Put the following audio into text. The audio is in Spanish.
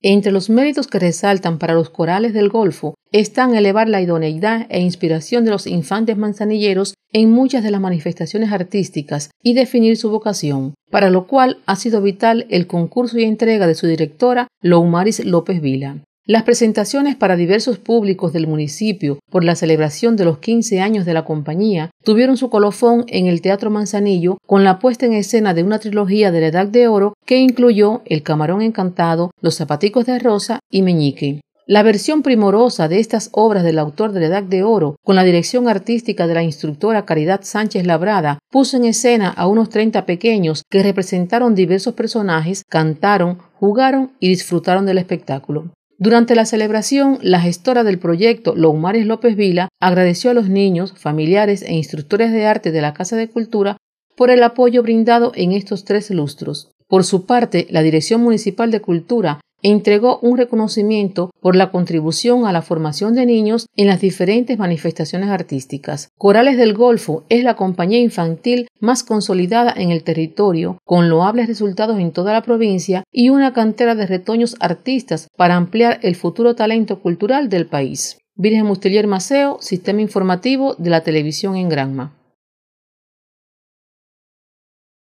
Entre los méritos que resaltan para los corales del Golfo están elevar la idoneidad e inspiración de los infantes manzanilleros en muchas de las manifestaciones artísticas y definir su vocación, para lo cual ha sido vital el concurso y entrega de su directora, Loumaris López Vila. Las presentaciones para diversos públicos del municipio por la celebración de los 15 años de la compañía tuvieron su colofón en el Teatro Manzanillo con la puesta en escena de una trilogía de la Edad de Oro que incluyó El Camarón Encantado, Los Zapaticos de Rosa y Meñique. La versión primorosa de estas obras del autor de la Edad de Oro, con la dirección artística de la instructora Caridad Sánchez Labrada, puso en escena a unos 30 pequeños que representaron diversos personajes, cantaron, jugaron y disfrutaron del espectáculo. Durante la celebración, la gestora del proyecto, Lomares López Vila, agradeció a los niños, familiares e instructores de arte de la Casa de Cultura por el apoyo brindado en estos tres lustros. Por su parte, la Dirección Municipal de Cultura entregó un reconocimiento por la contribución a la formación de niños en las diferentes manifestaciones artísticas. Corales del Golfo es la compañía infantil más consolidada en el territorio, con loables resultados en toda la provincia y una cantera de retoños artistas para ampliar el futuro talento cultural del país. Virgen Mustelier Maceo, Sistema Informativo de la Televisión en Granma.